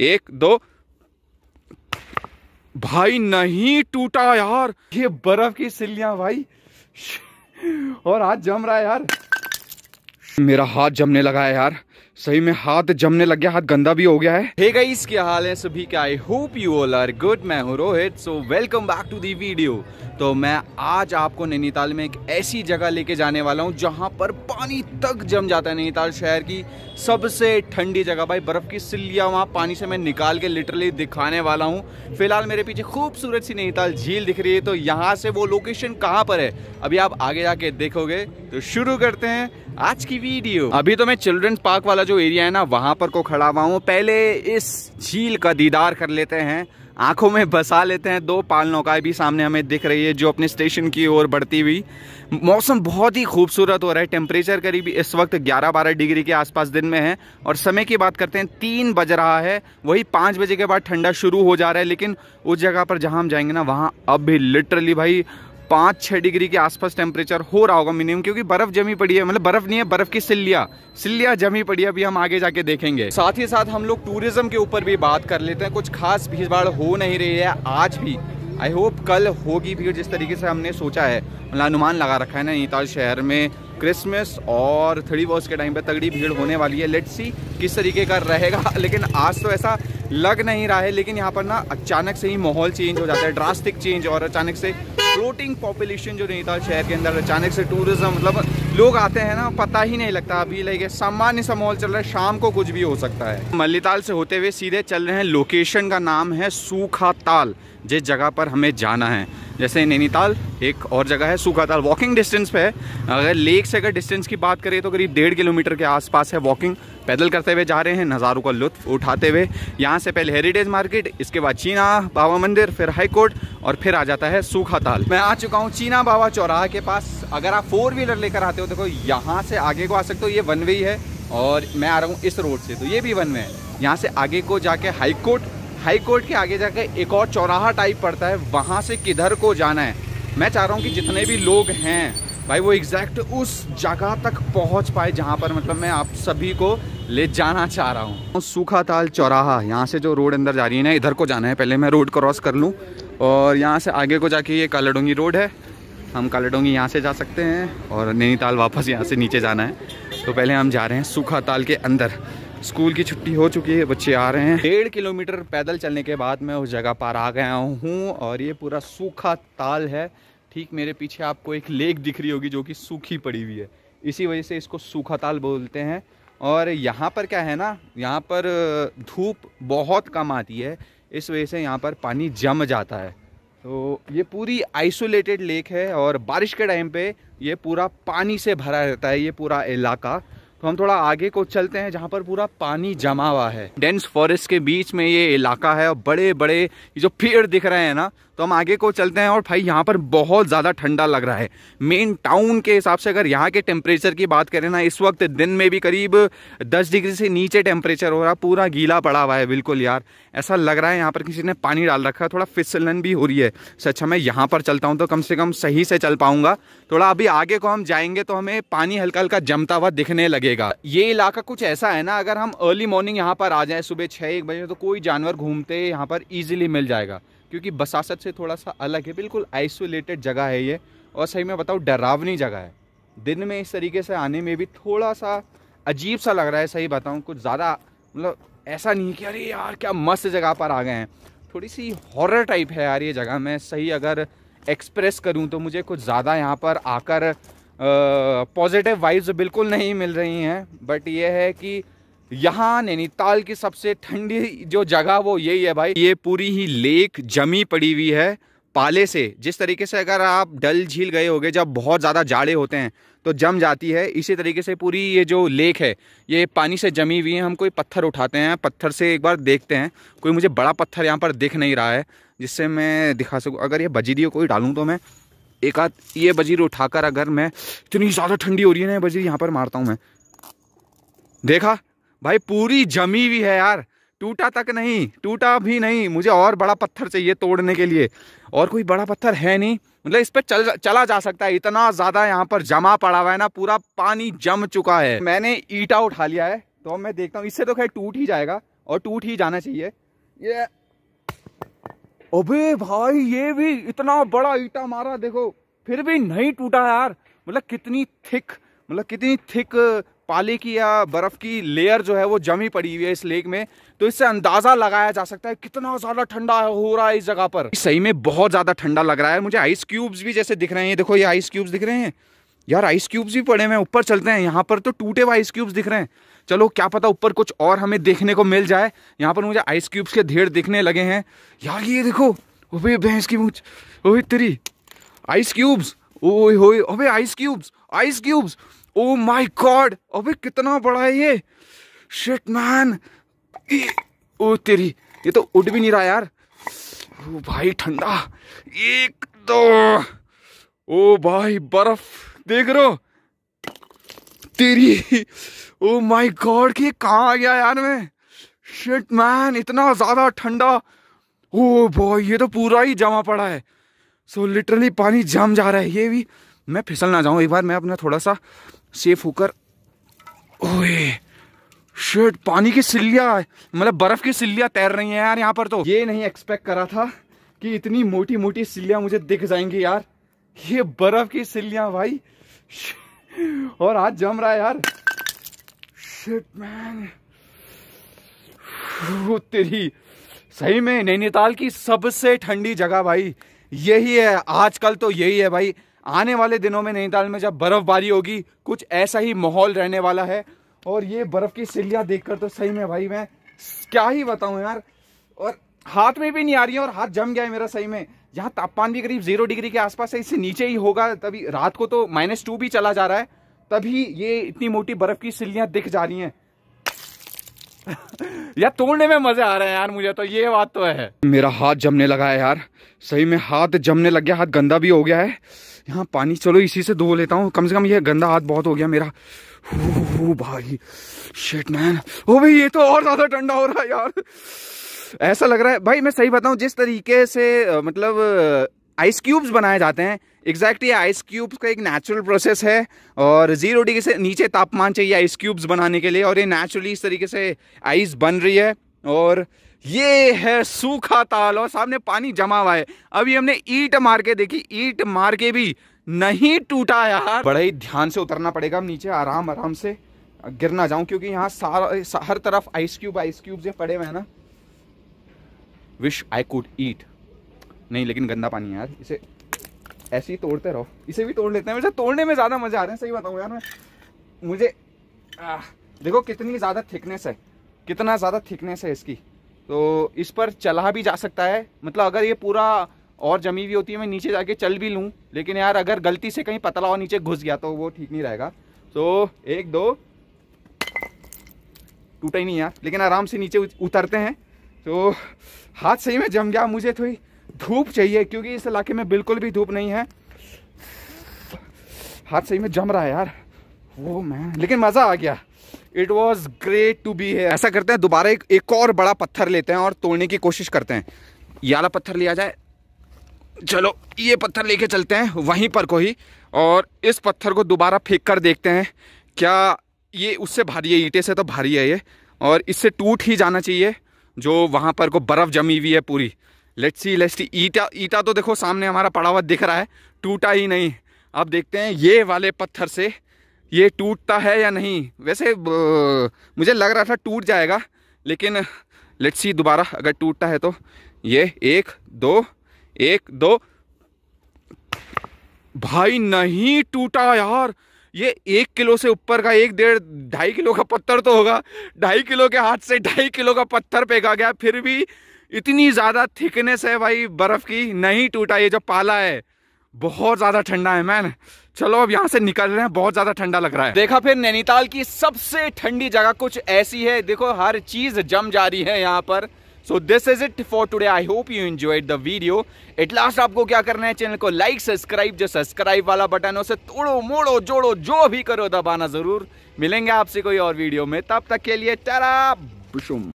एक दो भाई नहीं टूटा यार ये बर्फ की सिल्लियां भाई और हाथ जम रहा है यार मेरा हाथ जमने लगा है यार सही में हाथ जमने लग गया हाथ गंदा भी हो गया है हे hey गाइस क्या हाल है सभी का I hope you all are good मैं हूं Rohit so welcome back to the video तो मैं आज आपको नैनीताल में एक ऐसी जगह लेके जाने वाला हूं जहां पर पानी तक जम जाता है नैनीताल शहर की सबसे ठंडी जगह भाई बर्फ़ की सिल्लियाँ वहाँ पानी से मैं निकाल के लिटरली दिखाने वाला हूँ फिलहाल मेरे पीछे खूबसूरत सी नैनीताल झील दिख रही है तो यहाँ से वो लोकेशन कहाँ पर है अभी आप आगे जाके देखोगे तो शुरू करते हैं आज की वीडियो अभी तो मैं चिल्ड्रंस पार्क वाला जो एरिया है ना वहाँ पर को खड़ा हुआ हूँ पहले इस झील का दीदार कर लेते हैं आंखों में बसा लेते हैं दो पाल नौकाएं भी सामने हमें दिख रही है जो अपने स्टेशन की ओर बढ़ती हुई मौसम बहुत ही खूबसूरत हो रहा है टेम्परेचर करीब इस वक्त 11-12 डिग्री के आसपास दिन में है और समय की बात करते हैं तीन बज रहा है वही पाँच बजे के बाद ठंडा शुरू हो जा रहा है लेकिन उस जगह पर जहाँ हम जाएंगे ना वहाँ अब भी लिटरली भाई पाँच छः डिग्री के आसपास टेम्परेचर हो रहा होगा मिनिमम क्योंकि बर्फ़ जमी पड़ी है मतलब बर्फ़ नहीं है बर्फ़ की सिल्लिया सिल्लिया जमी पड़ी है अभी हम आगे जाके देखेंगे साथ ही साथ हम लोग टूरिज़्म के ऊपर भी बात कर लेते हैं कुछ खास भीड़ हो नहीं रही है आज भी आई होप कल होगी भीड़ जिस तरीके से हमने सोचा है मतलब अनुमान लगा रखा है ना नैनीताल शहर में क्रिसमस और थर्टी वर्स के टाइम पे तगड़ी भीड़ होने वाली है लेट्स सी किस तरीके का रहेगा लेकिन आज तो ऐसा लग नहीं रहा है लेकिन यहाँ पर ना अचानक से ही माहौल चेंज हो जाता है ड्रास्टिक चेंज और अचानक से फ्लोटिंग पॉपुलेशन जो नैनीताल शहर के अंदर अचानक से टूरिज्म मतलब लोग आते हैं ना पता ही नहीं लगता अभी लाइक सामान्य सा माहौल चल रहा है शाम को कुछ भी हो सकता है मल्लीताल से होते हुए सीधे चल रहे हैं लोकेशन का नाम है सूखा ताल जिस जगह पर हमें जाना है जैसे नैनीताल एक और जगह है सूखा ताल वॉकिंग डिस्टेंस पे है अगर लेक से अगर डिस्टेंस की बात करें तो करीब डेढ़ किलोमीटर के आसपास है वॉकिंग पैदल करते हुए जा रहे हैं नज़ारों का लुत्फ उठाते हुए यहाँ से पहले हेरिटेज मार्केट इसके बाद चीना बाबा मंदिर फिर हाई कोर्ट और फिर आ जाता है सूखा ताल मैं आ चुका हूँ चीना बाबा चौराहा के पास अगर आप फोर व्हीलर लेकर आते हो देखो यहाँ से आगे को आ सकते हो ये वन वे ही है और मैं आ रहा हूँ इस रोड से तो ये भी वन वे है यहाँ से आगे को जाके हाई कोर्ट हाई कोर्ट के आगे जाकर एक और चौराहा टाइप पड़ता है वहाँ से किधर को जाना है मैं चाह रहा हूँ कि जितने भी लोग हैं भाई वो एग्जैक्ट उस जगह तक पहुँच पाए जहाँ पर मतलब मैं आप सभी को ले जाना चाह रहा हूँ सूखा ताल चौराहा यहाँ से जो रोड अंदर जा रही है ना इधर को जाना है पहले मैं रोड क्रॉस कर लूँ और यहाँ से आगे को जाके ये कालाडोंगी रोड है हम कालाडोंगी यहाँ से जा सकते हैं और नैनीताल वापस यहाँ से नीचे जाना है तो पहले हम जा रहे हैं सूखा ताल के अंदर स्कूल की छुट्टी हो चुकी है बच्चे आ रहे हैं डेढ़ किलोमीटर पैदल चलने के बाद मैं उस जगह पर आ गया हूँ और ये पूरा सूखा ताल है ठीक मेरे पीछे आपको एक लेक दिख रही होगी जो कि सूखी पड़ी हुई है इसी वजह से इसको सूखा ताल बोलते हैं और यहाँ पर क्या है ना यहाँ पर धूप बहुत कम आती है इस वजह से यहाँ पर पानी जम जाता है तो ये पूरी आइसोलेटेड लेक है और बारिश के टाइम पे ये पूरा पानी से भरा रहता है ये पूरा इलाका तो हम थोड़ा आगे को चलते हैं जहाँ पर पूरा पानी जमा हुआ है डेंस फॉरेस्ट के बीच में ये इलाका है और बड़े बड़े जो पेड़ दिख रहे हैं ना तो हम आगे को चलते हैं और भाई यहाँ पर बहुत ज़्यादा ठंडा लग रहा है मेन टाउन के हिसाब से अगर यहाँ के टेम्परेचर की बात करें ना इस वक्त दिन में भी करीब 10 डिग्री से नीचे टेम्परेचर हो रहा पूरा गीला पड़ा हुआ है बिल्कुल यार ऐसा लग रहा है यहाँ पर किसी ने पानी डाल रखा है थोड़ा फिसलन भी हो रही है अच्छा मैं यहाँ पर चलता हूँ तो कम से कम सही से चल पाऊँगा थोड़ा अभी आगे को हम जाएंगे तो हमें पानी हल्का हल्का जमता हुआ दिखने लगेगा ये इलाका कुछ ऐसा है ना अगर हम अर्ली मॉर्निंग यहाँ पर आ जाए सुबह छः एक बजे तो कोई जानवर घूमते यहाँ पर ईजिली मिल जाएगा क्योंकि बसासत से थोड़ा सा अलग है बिल्कुल आइसोलेटेड जगह है ये और सही में बताऊँ डरावनी जगह है दिन में इस तरीके से आने में भी थोड़ा सा अजीब सा लग रहा है सही बताऊँ कुछ ज़्यादा मतलब ऐसा नहीं कि अरे यार क्या मस्त जगह पर आ गए हैं थोड़ी सी हॉरर टाइप है यार ये जगह मैं सही अगर एक्सप्रेस करूँ तो मुझे कुछ ज़्यादा यहाँ पर आकर पॉजिटिव वाइब्स बिल्कुल नहीं मिल रही हैं बट ये है कि यहाँ नैनीताल की सबसे ठंडी जो जगह वो यही है भाई ये पूरी ही लेक जमी पड़ी हुई है पाले से जिस तरीके से अगर आप डल झील गए होगे जब बहुत ज़्यादा जाड़े होते हैं तो जम जाती है इसी तरीके से पूरी ये जो लेक है ये पानी से जमी हुई है हम कोई पत्थर उठाते हैं पत्थर से एक बार देखते हैं कोई मुझे बड़ा पत्थर यहाँ पर दिख नहीं रहा है जिससे मैं दिखा सकूँ अगर ये बजीरियों कोई डालूँ तो मैं एक आध ये बजीर उठाकर अगर मैं इतनी ज़्यादा ठंडी हो रही है ना बजीर यहाँ पर मारता हूँ मैं देखा भाई पूरी जमी हुई है यार टूटा तक नहीं टूटा भी नहीं मुझे और बड़ा पत्थर चाहिए तोड़ने के लिए और कोई बड़ा पत्थर है नहीं मतलब इस पर चल चला जा सकता है इतना ज़्यादा यहाँ पर जमा पड़ा हुआ है ना पूरा पानी जम चुका है मैंने ईटा उठा लिया है तो मैं देखता हूँ इससे तो खैर टूट ही जाएगा और टूट ही जाना चाहिए ये अबे भाई ये भी इतना बड़ा ईटा मारा देखो फिर भी नहीं टूटा यार मतलब कितनी थिक मतलब कितनी थिक पाले की या बर्फ़ की लेयर जो है वो जमी पड़ी हुई है इस लेक में तो इससे अंदाज़ा लगाया जा सकता है कितना ज़्यादा ठंडा हो रहा है इस जगह पर सही में बहुत ज़्यादा ठंडा लग रहा है मुझे आइस क्यूब्स भी जैसे दिख रहे हैं देखो ये आइस क्यूब्स दिख रहे हैं यार आइस क्यूब्स भी पड़े हैं ऊपर चलते हैं यहाँ पर तो टूटे हुए आइस क्यूब्स दिख रहे हैं चलो क्या पता ऊपर कुछ और हमें देखने को मिल जाए यहाँ पर मुझे आइस क्यूब्स के ढेर दिखने लगे हैं यार ये देखो ओबे भैंस की मूछ ओहे तेरी आइस क्यूब्स ओ हो ice cubes ice cubes oh my god अबे कितना बड़ा है ये शिट मैन ओ तेरी ये तो उड़ भी नहीं रहा यार ओ भाई ठंडा एक दो ओ भाई बर्फ देख रो तेरी ओ माय गॉड कि कहाँ आ गया यार मैं शिट मैन इतना ज़्यादा ठंडा ओ oh भाई ये तो पूरा ही जमा पड़ा है सो so, लिटरली पानी जम जा रहा है ये भी मैं फिसल ना जाऊँ एक बार मैं अपना थोड़ा सा सेफ होकर ओए शर्ट पानी की सिल्लिया मतलब बर्फ की सिल्लिया तैर रही है यार यहाँ पर तो ये नहीं एक्सपेक्ट करा था कि इतनी मोटी मोटी सिल्लिया मुझे दिख जाएंगी यार ये बर्फ की सिल्लिया भाई और आज जम रहा है यार शिट मैन तेरी सही में नैनीताल की सबसे ठंडी जगह भाई यही है आजकल तो यही है भाई आने वाले दिनों में नैनीताल में जब बर्फबारी होगी कुछ ऐसा ही माहौल रहने वाला है और ये बर्फ़ की सिल्लियाँ देखकर तो सही में भाई मैं क्या ही बताऊँ यार और हाथ में भी नहीं आ रही है और हाथ जम गया है मेरा सही में यहाँ तापमान भी करीब जीरो डिग्री के आसपास है इससे नीचे ही होगा तभी रात को तो माइनस टू भी चला जा रहा है तभी ये इतनी मोटी बर्फ़ की सिल्लियाँ दिख जा रही हैं यार तोड़ने में मजे आ रहे हैं यार मुझे तो ये बात तो है मेरा हाथ जमने लगा है यार सही में हाथ जमने लग गया हाथ गंदा भी हो गया है यहाँ पानी चलो इसी से धो लेता हूँ कम से कम ये गंदा हाथ बहुत हो गया मेरा भाई शेट मैन ओ भाई ये तो और ज्यादा ठंडा हो रहा है यार ऐसा लग रहा है भाई मैं सही बताऊं जिस तरीके से मतलब आइस क्यूब्स बनाए जाते हैं एग्जैक्टली आइस क्यूब्स का एक नेचुरल प्रोसेस है और जीरो डिग्री से नीचे तापमान चाहिए आइस क्यूब्स बनाने के लिए और ये नेचुरली इस तरीके से आइस बन रही है और ये है सूखा ताल और सामने पानी जमा हुआ है अभी हमने ईट मार के देखी ईट मार के भी नहीं टूटा यार बड़ा ही ध्यान से उतरना पड़ेगा नीचे आराम आराम से गिर ना जाऊं क्योंकि यहाँ सारा हर तरफ आइस क्यूब आइस क्यूब पड़े हुए हैं ना विश आई कुड ईट नहीं लेकिन गंदा पानी है यार इसे ऐसे ही तोड़ते रहो इसे भी तोड़ लेते हैं वैसे तोड़ने में ज़्यादा मज़ा आ रहा है सही बताऊँ यार मैं मुझे आ, देखो कितनी ज़्यादा थिकनेस है कितना ज़्यादा थिकनेस है इसकी तो इस पर चला भी जा सकता है मतलब अगर ये पूरा और जमी हुई होती है मैं नीचे जाके चल भी लूँ लेकिन यार अगर गलती से कहीं पतला और नीचे घुस गया तो वो ठीक नहीं रहेगा तो एक दो टूटा ही नहीं यार लेकिन आराम से नीचे उतरते हैं तो हाथ सही में जम गया मुझे थोड़ी तो धूप चाहिए क्योंकि इस इलाके में बिल्कुल भी धूप नहीं है हाथ सही में जम रहा है यार वो oh मैं लेकिन मज़ा आ गया it was great to be है ऐसा करते हैं दोबारा एक, एक और बड़ा पत्थर लेते हैं और तोड़ने की कोशिश करते हैं ये वाला पत्थर लिया जाए चलो ये पत्थर लेके चलते हैं वहीं पर को ही और इस पत्थर को दोबारा फेंक कर देखते हैं क्या ये उससे भारी है ईटे से तो भारी है ये और इससे टूट ही जाना चाहिए जो वहाँ पर को बर्फ़ जमी हुई है पूरी लेट्स सी लेट्स सी ईटा ईटा तो देखो सामने हमारा पड़ा हुआ दिख रहा है टूटा ही नहीं अब देखते हैं ये वाले पत्थर से ये टूटता है या नहीं वैसे मुझे लग रहा था टूट जाएगा लेकिन लेट्स सी दोबारा अगर टूटता है तो ये एक दो एक दो भाई नहीं टूटा यार ये एक किलो से ऊपर का एक डेढ़ ढाई किलो का पत्थर तो होगा ढाई किलो के हाथ से ढाई किलो का पत्थर फेंका गया फिर भी इतनी ज़्यादा थिकनेस है भाई बर्फ़ की नहीं टूटा ये जो पाला है बहुत ज़्यादा ठंडा है मैन चलो अब यहाँ से निकल रहे हैं बहुत ज़्यादा ठंडा लग रहा है देखा फिर नैनीताल की सबसे ठंडी जगह कुछ ऐसी है देखो हर चीज़ जम जा रही है यहाँ पर so this is it for today I hope you enjoyed the video at last आपको क्या करना है चैनल को लाइक सब्सक्राइब जो सब्सक्राइब वाला बटन है उसे तोड़ो मोड़ो जोड़ो जो भी करो दबाना जरूर मिलेंगे आपसे कोई और वीडियो में तब तक के लिए टरा बुशुम